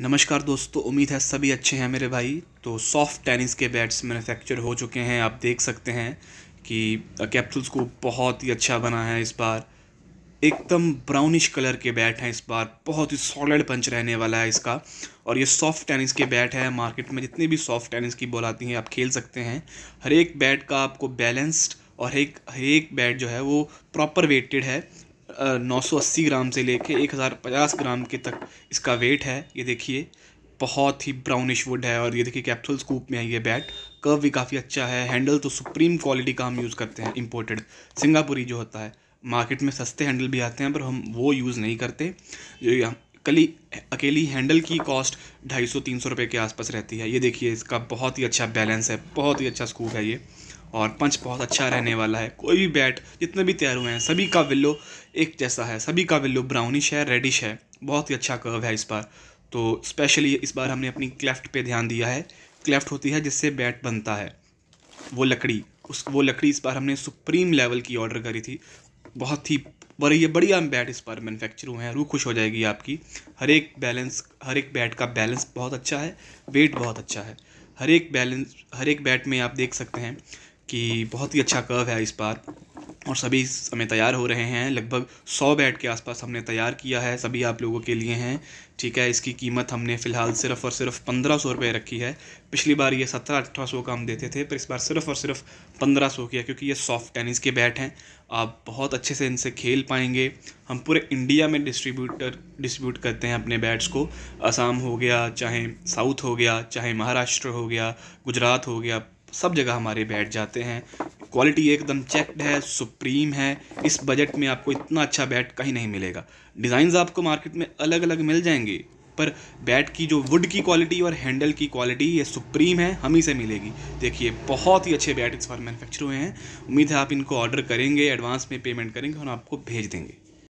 नमस्कार दोस्तों उम्मीद है सभी अच्छे हैं मेरे भाई तो सॉफ्ट टेनिस के बैट्स मैन्युफैक्चर हो चुके हैं आप देख सकते हैं कि कैप्सूल्स को बहुत ही अच्छा बना है इस बार एकदम ब्राउनिश कलर के बैट हैं इस बार बहुत ही सॉलिड पंच रहने वाला है इसका और ये सॉफ्ट टेनिस के बैट है मार्केट में जितने भी सॉफ्ट टेनिस की बॉल आती हैं आप खेल सकते हैं हर एक बैट का आपको बैलेंस्ड और एक हर एक बैट जो है वो प्रॉपर वेटेड है 980 ग्राम से लेके 1050 ग्राम के तक इसका वेट है ये देखिए बहुत ही ब्राउनिश वुड है और ये देखिए कैप्सूल स्कूप में है ये बैट कर्व भी काफ़ी अच्छा है हैंडल तो सुप्रीम क्वालिटी का हम यूज़ करते हैं इम्पोर्टेड सिंगापुरी जो होता है मार्केट में सस्ते हैंडल भी आते हैं पर हम वो यूज़ नहीं करते जो कली अकेली हैंडल की कॉस्ट ढाई सौ तीन सौ रुपये के आसपास रहती है ये देखिए इसका बहुत ही अच्छा बैलेंस है बहुत ही अच्छा स्कूप है ये और पंच बहुत अच्छा रहने वाला है कोई भी बैट जितने भी तैयार हुए हैं सभी का विल्लो एक जैसा है सभी का विल्लो ब्राउनिश है रेडिश है बहुत ही अच्छा कर्व है इस बार तो स्पेशली इस बार हमने अपनी क्लेफ्ट पे ध्यान दिया है क्लेफ्ट होती है जिससे बैट बनता है वो लकड़ी उस वो लकड़ी इस बार हमने सुप्रीम लेवल की ऑर्डर करी थी बहुत ही बड़ी ये बढ़िया बैट इस बार मैनुफैक्चर हुए हैं रूह खुश हो जाएगी आपकी हर एक बैलेंस हर एक बैट का बैलेंस बहुत अच्छा है वेट बहुत अच्छा है हर एक बैलेंस हर एक बैट में आप देख सकते हैं कि बहुत ही अच्छा कर्व है इस बार और सभी हमें तैयार हो रहे हैं लगभग सौ बैट के आसपास हमने तैयार किया है सभी आप लोगों के लिए हैं ठीक है इसकी कीमत हमने फ़िलहाल सिर्फ और सिर्फ पंद्रह सौ रुपये रखी है पिछली बार ये सत्रह अठारह सौ का हम देते थे पर इस बार सिर्फ और सिर्फ पंद्रह सौ किया क्योंकि ये सॉफ्ट टेनिस के बैट हैं आप बहुत अच्छे से इनसे खेल पाएंगे हम पूरे इंडिया में डिस्ट्रीब्यूटर डिस्ट्रीब्यूट करते हैं अपने बैट्स को असम हो गया चाहे साउथ हो गया चाहे महाराष्ट्र हो गया गुजरात हो गया सब जगह हमारे बैठ जाते हैं क्वालिटी एकदम चेकड है सुप्रीम है इस बजट में आपको इतना अच्छा बैट कहीं नहीं मिलेगा डिज़ाइंस आपको मार्केट में अलग अलग मिल जाएंगे पर बैट की जो वुड की क्वालिटी और हैंडल की क्वालिटी ये सुप्रीम है हम ही से मिलेगी देखिए बहुत ही अच्छे बैट इस बार मैनुफेक्चर हुए हैं उम्मीद है आप इनको ऑर्डर करेंगे एडवांस में पेमेंट करेंगे और आपको भेज देंगे